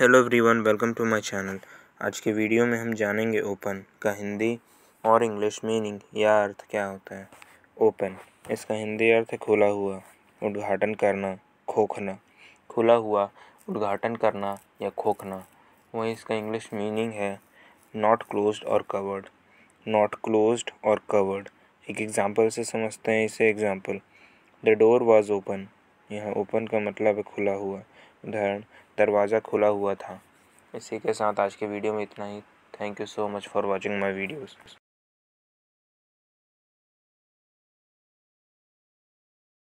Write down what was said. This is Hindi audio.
hello everyone welcome to my channel आज के वीडियो में हम जानेंगे ओपन का हिंदी और इंग्लिश मीनिंग या अर्थ क्या होता है ओपन इसका हिंदी अर्थ खुला हुआ उद्घाटन करना खोखना खुला हुआ उद्घाटन करना या खोखना वहीं इसका इंग्लिश मीनिंग है नॉट क्लोज और कवर्ड नॉट क्लोज और कवर्ड एक एग्ज़ाम्पल से समझते हैं इसे example the door was open यहाँ ओपन का मतलब है खुला हुआ उदाहरण दरवाज़ा खुला हुआ था इसी के साथ आज के वीडियो में इतना ही thank you so much for watching my videos